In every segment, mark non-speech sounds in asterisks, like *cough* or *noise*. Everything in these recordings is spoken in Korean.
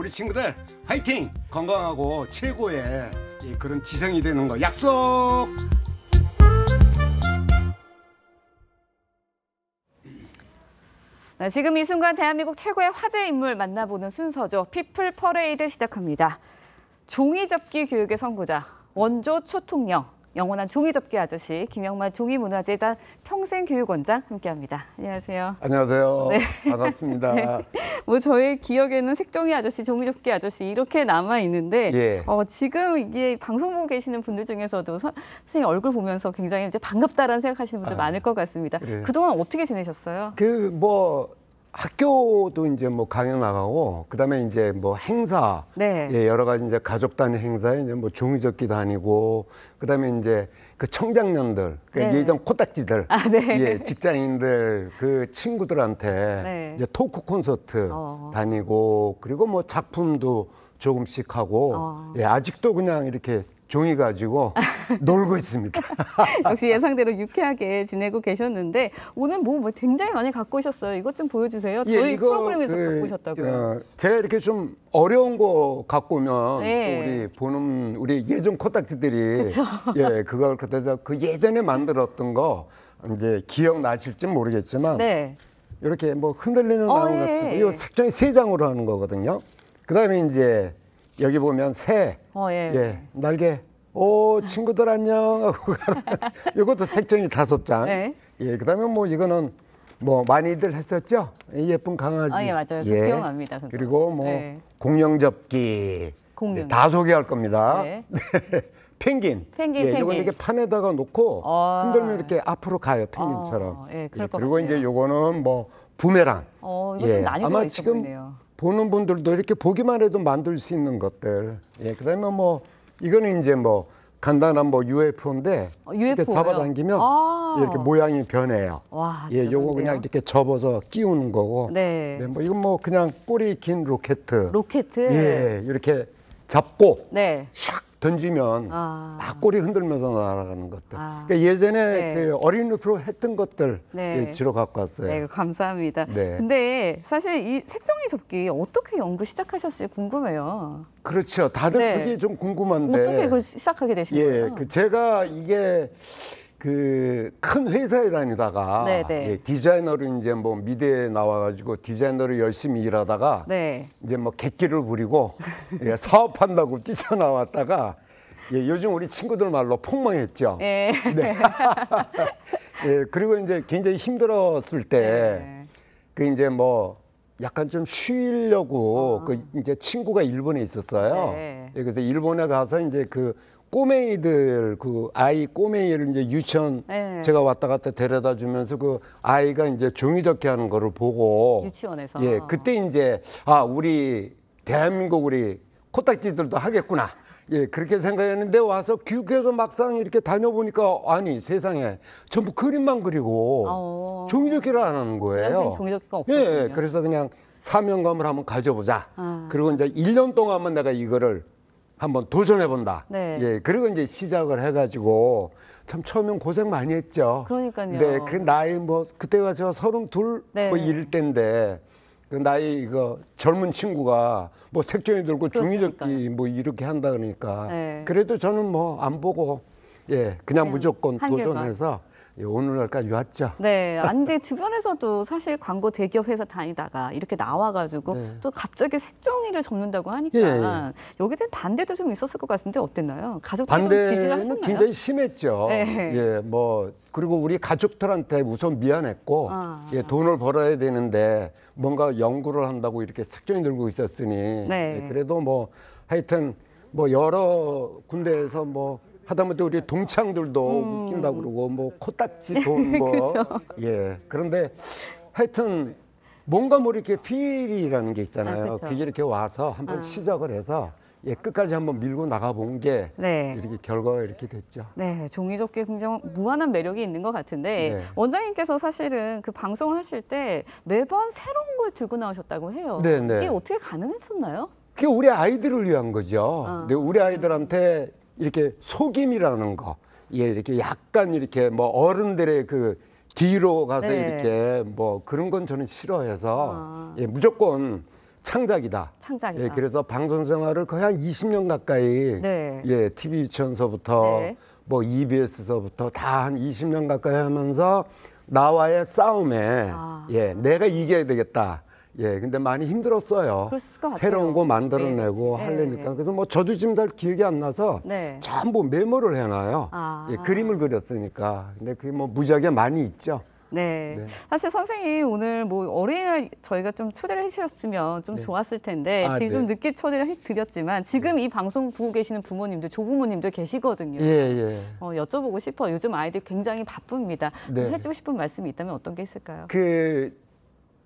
우리 친구들 화이팅! 건강하고 최고의 그런 지성이 되는 거 약속! 네, 지금 이 순간 대한민국 최고의 화제 인물 만나보는 순서죠. 피플 퍼레이드 시작합니다. 종이접기 교육의 선구자, 원조 초통령, 영원한 종이접기 아저씨 김영만 종이문화재단 평생교육원장 함께합니다. 안녕하세요. 안녕하세요. 네. 반갑습니다. *laughs* 네. 뭐 저의 기억에는 색종이 아저씨, 종이접기 아저씨 이렇게 남아 있는데 예. 어, 지금 이게 방송 보고 계시는 분들 중에서도 서, 선생님 얼굴 보면서 굉장히 이제 반갑다라는 생각하시는 분들 아, 많을 것 같습니다. 예. 그동안 어떻게 지내셨어요? 그뭐 학교도 이제 뭐 강연 나가고 그다음에 이제 뭐 행사 네. 예, 여러 가지 이제 가족 단위 행사에 이제 뭐 종이접기 다니고 그다음에 이제 그 청장년들 그 네. 예전 코딱지들 아, 네. 예, 직장인들 그 친구들한테 네. 이제 토크 콘서트 어. 다니고 그리고 뭐 작품도 조금씩 하고 어. 예, 아직도 그냥 이렇게 종이 가지고 *laughs* 놀고 있습니다. *laughs* 역시 예상대로 유쾌하게 지내고 계셨는데 오늘 뭐, 뭐 굉장히 많이 갖고 오셨어요. 이것 좀 보여주세요. 예, 저희 이거, 프로그램에서 그, 갖고 오셨다고요. 어, 제가 이렇게 좀 어려운 거 갖고 오면 네. 우리 보는 우리 예전 코딱지들이 예 그걸 그때서그 예전에 만들었던 거 이제 기억 나실지 모르겠지만 네. 이렇게 뭐 흔들리는 나무 어, 예. 같은 거, 이 색종이 세 장으로 하는 거거든요. 그다음에 이제 여기 보면 새, 어, 예. 예, 날개. 오 친구들 안녕 이것도 *laughs* 색종이 다섯 장. 네. 예, 그다음에 뭐 이거는 뭐 많이들 했었죠. 예쁜 강아지. 아, 예, 맞아요. 예. 기억납니다. 그거. 그리고 뭐 네. 공룡 접기. 공룡. 예, 다 소개할 겁니다. 네. *laughs* 펭귄. 펭귄, 예, 펭 요건 이렇게 판에다가 놓고 아. 흔들면 이렇게 앞으로 가요, 펭귄처럼. 아, 예, 그리고 같아요. 이제 요거는 뭐 부메랑. 어, 이거 예, 아마 지금 보이네요. 보는 분들도 이렇게 보기만 해도 만들 수 있는 것들. 예, 그다음에 뭐 이거는 이제 뭐 간단한 뭐 UFO인데 어, 이렇게 잡아당기면 아 이렇게 모양이 변해요. 와, 예, 요거 그렇네요. 그냥 이렇게 접어서 끼우는 거고. 네. 네. 뭐 이건 뭐 그냥 꼬리 긴 로켓. 로켓. 예, 이렇게 잡고 네. 샥 던지면 아. 막 꼬리 흔들면서 날아가는 것들. 아. 그러니까 예전에 네. 그 어린 잎으로 했던 것들 네. 예, 주로 갖고 왔어요. 네, 감사합니다. 네. 근데 사실 이 색종이 접기 어떻게 연구 시작하셨을지 궁금해요. 그렇죠. 다들 네. 그게 좀 궁금한데 어떻게 그 시작하게 되신 예, 거예요? 그 제가 이게 그큰 회사에 다니다가 네, 네. 예, 디자이너로 이제 뭐 미대에 나와가지고 디자이너로 열심히 일하다가 네. 이제 뭐 객기를 부리고 *laughs* 예, 사업한다고 뛰쳐나왔다가 예, 요즘 우리 친구들 말로 폭망했죠. 예. 네. *laughs* 예, 그리고 이제 굉장히 힘들었을 때, 예. 그 이제 뭐 약간 좀 쉬려고 어. 그 이제 친구가 일본에 있었어요. 예. 예, 그래서 일본에 가서 이제 그 꼬맹이들 그 아이 꼬맹이를 이제 유치원 네. 제가 왔다 갔다 데려다 주면서 그 아이가 이제 종이 접게 하는 거를 보고 유치원에서 예 그때 이제 아 우리 대한민국 우리 코딱지들도 하겠구나 예 그렇게 생각했는데 와서 규격서 막상 이렇게 다녀보니까 아니 세상에 전부 그림만 그리고 어. 종이 접기를 안 하는 거예요 종이 접기가 없거든요 예 그래서 그냥 사명감을 한번 가져보자 아. 그리고 이제 1년 동안만 내가 이거를 한번 도전해 본다. 네. 예, 그리고 이제 시작을 해가지고 참 처음엔 고생 많이 했죠. 그러니까요. 네, 그 나이 뭐 그때가 제가 서른 둘뭐 네. 이럴 때인데 그 나이 이거 젊은 친구가 뭐색종이 들고 종이 그렇죠, 접기뭐 이렇게 한다 그러니까 네. 그래도 저는 뭐 안 보고 예 그냥, 그냥 네. 무조건 도전해서 예, 오늘날까지 왔죠. 네. 안데 주변에서도 사실 광고 대기업 회사 다니다가 이렇게 나와가지고 네. 또 갑자기 색종이를 접는다고 하니까 예, 예. 여기에 대한 반대도 좀 있었을 것 같은데 어땠나요? 가족들이 좀 지지를 하셨나요? 굉장히 심했죠. 네. 예, 뭐 그리고 우리 가족들한테 우선 미안했고 아. 예, 돈을 벌어야 되는데 뭔가 연구를 한다고 이렇게 색종이 들고 있었으니 네. 예, 그래도 뭐 하여튼 뭐 여러 군데에서 뭐 하다못해 우리 동창들도 음. 웃긴다 그러고 뭐 코딱지 돈뭐 *laughs* 예. 그런데 하여튼 뭔가 모르게 뭐 필이라는 게 있잖아요. 아, 그게 이렇게 와서 한번 아. 시작을 해서 예, 끝까지 한번 밀고 나가본 게 네. 이렇게 결과가 이렇게 됐죠. 네, 종이접기 굉장히 무한한 매력이 있는 것 같은데 네. 원장님께서 사실은 그 방송을 하실 때 매번 새로운 걸 들고 나오셨다고 해요. 네, 네. 이게 어떻게 가능했었나요? 그게 우리 아이들을 위한 거죠. 아. 근데 우리 아이들한테 이렇게 속임이라는 거, 예, 이렇게 약간 이렇게 뭐 어른들의 그 뒤로 가서 네. 이렇게 뭐 그런 건 저는 싫어해서 아. 예, 무조건 창작이다. 창작이다. 예, 그래서 방송 생활을 거의 한 20년 가까이 네. 예, TV 유치원서부터 네. 뭐 EBS서부터 다 한 20년 가까이 하면서 나와의 싸움에 아. 예, 내가 이겨야 되겠다. 예, 근데 많이 힘들었어요. 그랬을 것 같아요. 새로운 거 만들어내고 네, 하려니까. 네, 네. 그래서 뭐 저도 지금 잘 기억이 안 나서 네. 전부 메모를 해놔요. 아. 예, 그림을 그렸으니까. 근데 그게 뭐 무지하게 많이 있죠. 네. 네. 사실 선생님 오늘 뭐 어린이날 저희가 좀 초대를 해주셨으면 좀 네. 좋았을 텐데 아, 지금 네. 좀 늦게 초대를 해드렸지만 지금 네. 이 방송 보고 계시는 부모님들, 조부모님들 계시거든요. 예, 예. 어, 여쭤보고 싶어요. 요즘 아이들 굉장히 바쁩니다. 네. 해주고 싶은 말씀이 있다면 어떤 게 있을까요? 그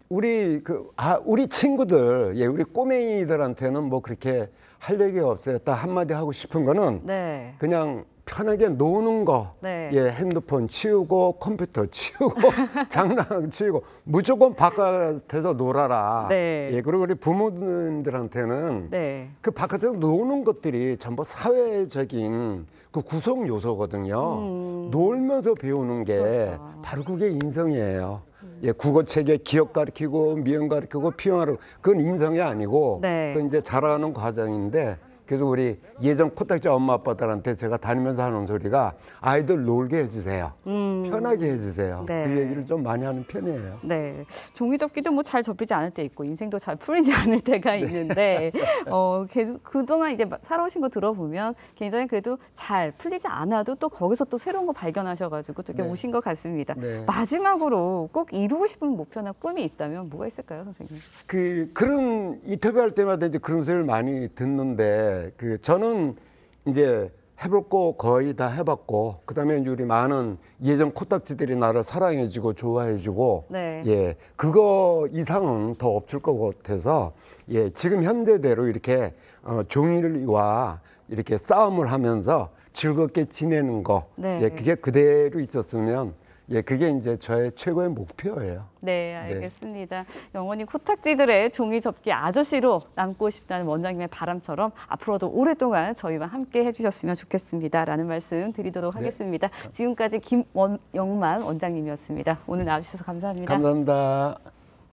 우리 그아 우리 친구들 예 우리 꼬맹이들한테는 뭐 그렇게 할 얘기가 없어요. 딱 한마디 하고 싶은 거는 네. 그냥 편하게 노는 거, 네. 예 핸드폰 치우고 컴퓨터 치우고 *laughs* 장난 치우고 무조건 바깥에서 놀아라. 네. 예 그리고 우리 부모님들한테는 네. 그 바깥에서 노는 것들이 전부 사회적인 그 구성 요소거든요. 음. 놀면서 배우는 게 그렇죠. 바로 그게 인성이에요. 예, 국어책에 기억 가르키고 미음 가르키고 표현하고 그건 인성이 아니고 네. 그 이제 자라가는 과정인데 그래서 우리 예전 코딱지 엄마 아빠들한테 제가 다니면서 하는 소리가 아이들 놀게 해주세요. 음. 편하게 해주세요. 네. 그 얘기를 좀 많이 하는 편이에요. 네. 종이접기도 뭐 잘 접히지 않을 때 있고 인생도 잘 풀리지 *laughs* 않을 때가 네. 있는데 어, 계속 그동안 이제 살아오신 거 들어보면 굉장히 그래도 잘 풀리지 않아도 또 거기서 또 새로운 거 발견하셔가지고 되게 네. 오신 것 같습니다. 네. 마지막으로 꼭 이루고 싶은 목표나 꿈이 있다면 뭐가 있을까요, 선생님? 그 그런 인터뷰할 때마다 이제 그런 소리를 많이 듣는데 예, 그 저는 이제 해볼 거 거의 다 해봤고 그다음에 우리 많은 예전 코딱지들이 나를 사랑해주고 좋아해주고 네. 예 그거 이상은 더 없을 것 같아서 예 지금 현대대로 이렇게 어, 종일과 이렇게 싸움을 하면서 즐겁게 지내는 거 네. 예 그게 그대로 있었으면 예, 그게 이제 저의 최고의 목표예요. 네, 네. 알겠습니다. 네. 영원히 코딱지들의 종이 접기 아저씨로 남고 싶다는 원장님의 바람처럼 앞으로도 오랫동안 저희와 함께 해주셨으면 좋겠습니다라는 말씀 드리도록 네. 하겠습니다. 지금까지 김영만 원장님이었습니다. 오늘 나와주셔서 감사합니다. 감사합니다.